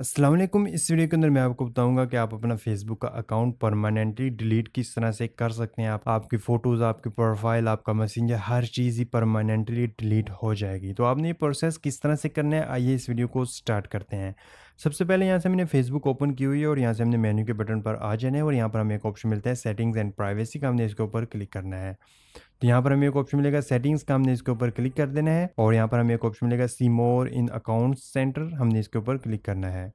अस्सलाम वालेकुम इस वीडियो के अंदर मैं आपको बताऊंगा कि आप अपना फेसबुक का अकाउंट परमानेंटली डिलीट किस तरह से कर सकते हैं आप आपकी फ़ोटोज़ आपकी प्रोफाइल आपका मैसेंजर हर चीज़ ही परमानेंटली डिलीट हो जाएगी तो आपने ये प्रोसेस किस तरह से करना है आइए इस वीडियो को स्टार्ट करते हैं सबसे पहले यहाँ से हमने फेसबुक ओपन की हुई है और यहाँ से हमने मेन्यू के बटन पर आ जाना है और यहाँ पर हमें एक ऑप्शन मिलता है सेटिंग्स एंड प्राइवेसी का हमने इसके ऊपर क्लिक करना है तो यहाँ पर हमें एक ऑप्शन मिलेगा सेटिंग्स का हमने इसके ऊपर क्लिक कर देना है और यहाँ पर हमें एक ऑप्शन मिलेगा सी मोर इन अकाउंट सेंटर हमने इसके ऊपर क्लिक करना है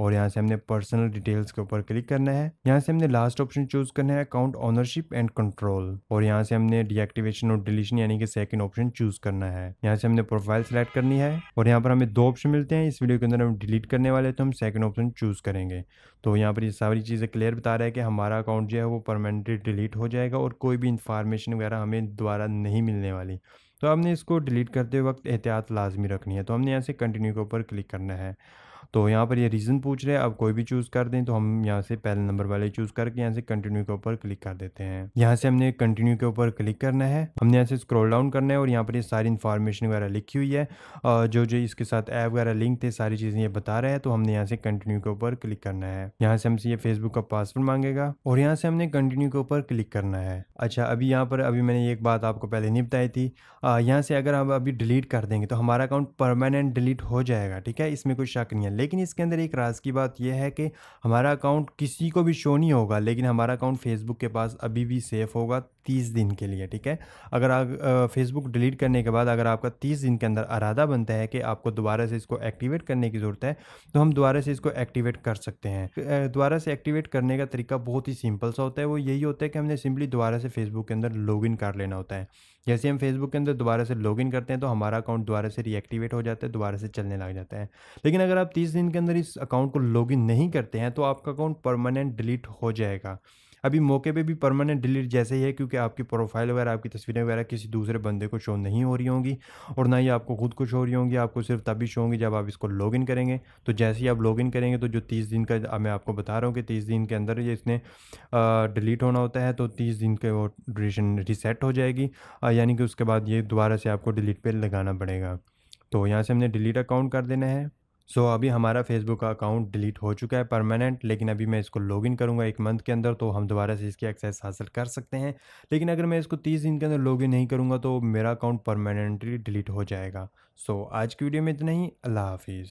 और यहाँ से हमने पर्सनल डिटेल्स के ऊपर क्लिक करना है यहाँ से हमने लास्ट ऑप्शन चूज करना है अकाउंट ओनरशिप एंड कंट्रोल और यहाँ से हमने डीएक्टिवेशन और डिलीशन यानी कि सेकंड ऑप्शन चूज करना है यहाँ से हमने प्रोफाइल सेलेक्ट करनी है और यहाँ पर हमें दो ऑप्शन मिलते हैं इस वीडियो के अंदर हम डिलीट करने वाले तो हम सेकंड ऑप्शन चूज करेंगे तो यहाँ पर ये सारी चीज़ें क्लियर बता रहा है कि हमारा अकाउंट जो है वो परमानेंटली डिलीट हो जाएगा और कोई भी इंफॉर्मेशन वगैरह हमें दोबारा नहीं मिलने वाली तो हमने इसको डिलीट करते वक्त एहतियात लाजमी रखनी है तो हमने यहाँ से कंटिन्यू के ऊपर क्लिक करना है तो यहाँ पर ये रीज़न पूछ रहे हैं आप कोई भी चूज़ कर दें तो हम यहाँ से पहले नंबर वाले चूज़ करके यहाँ से कंटिन्यू के ऊपर क्लिक कर देते हैं यहाँ से हमने कंटिन्यू के ऊपर क्लिक करना है हमने यहाँ से स्क्रॉल डाउन करना है और यहाँ पर ये यह सारी इन्फॉर्मेशन वगैरह लिखी हुई है जो जो इसके साथ ऐप वगैरह लिंक थे सारी चीज़ें ये बता रहे हैं तो हमने यहाँ से कंटिन्यू के ऊपर क्लिक करना है यहाँ से हमसे ये फेसबुक का पासवर्ड मांगेगा और यहाँ से हमने कंटिन्यू के ऊपर क्लिक करना है अच्छा अभी यहाँ पर अभी मैंने एक बात आपको पहले नहीं बताई थी यहाँ से अगर हम अभी डिलीट कर देंगे तो हमारा अकाउंट परमानेंट डिलीट हो जाएगा ठीक है इसमें कोई शक नहीं है लेकिन इसके अंदर एक राज की बात यह है कि हमारा अकाउंट किसी को भी शो नहीं होगा लेकिन हमारा अकाउंट फेसबुक के पास अभी भी सेफ़ होगा तीस दिन के लिए ठीक है अगर आप फेसबुक डिलीट करने के बाद अगर आपका तीस दिन के अंदर अरादा बनता है कि आपको दोबारा से इसको एक्टिवेट करने की ज़रूरत है तो हम दोबारा से इसको एक्टिवेट कर सकते हैं दोबारा से एक्टिवेट करने का तरीका बहुत ही सिंपल सा होता है वो यही होता है कि हमने सिंपली दोबारा से फेसबुक के अंदर लॉगिन कर लेना होता है जैसे हम फेसबुक के अंदर दोबारा से लॉगिन करते हैं तो हमारा अकाउंट दोबारा से रीएक्टिवेट हो जाता है दोबारा से चलने लग जाता है लेकिन अगर आप तीस तीस दिन के अंदर इस अकाउंट को लॉगिन नहीं करते हैं तो आपका अकाउंट परमानेंट डिलीट हो जाएगा अभी मौके पे भी परमानेंट डिलीट जैसे ही है क्योंकि आपकी प्रोफाइल वगैरह आपकी तस्वीरें वगैरह किसी दूसरे बंदे को शो नहीं हो रही होंगी और ना ही आपको खुद को शो हो रही होंगी आपको सिर्फ तभी शो होंगी जब आप इसको लॉगिन करेंगे तो जैसे ही आप लॉगिन करेंगे तो जो तीस दिन का मैं आपको बता रहा हूँ कि तीस दिन के अंदर ये इसने डिलीट होना होता है तो तीस दिन के वो ड्यूरेशन रिसेट हो जाएगी यानी कि उसके बाद ये दोबारा से आपको डिलीट पर लगाना पड़ेगा तो यहाँ से हमने डिलीट अकाउंट कर देना है सो so, अभी हमारा फेसबुक का अकाउंट डिलीट हो चुका है परमानेंट लेकिन अभी मैं इसको लॉगिन करूंगा एक मंथ के अंदर तो हम दोबारा से इसकी एक्सेस हासिल कर सकते हैं लेकिन अगर मैं इसको तीस दिन के अंदर लॉगिन नहीं करूंगा तो मेरा अकाउंट परमानेंटली डिलीट हो जाएगा सो so, आज की वीडियो में इतना ही अल्लाह हाफिज़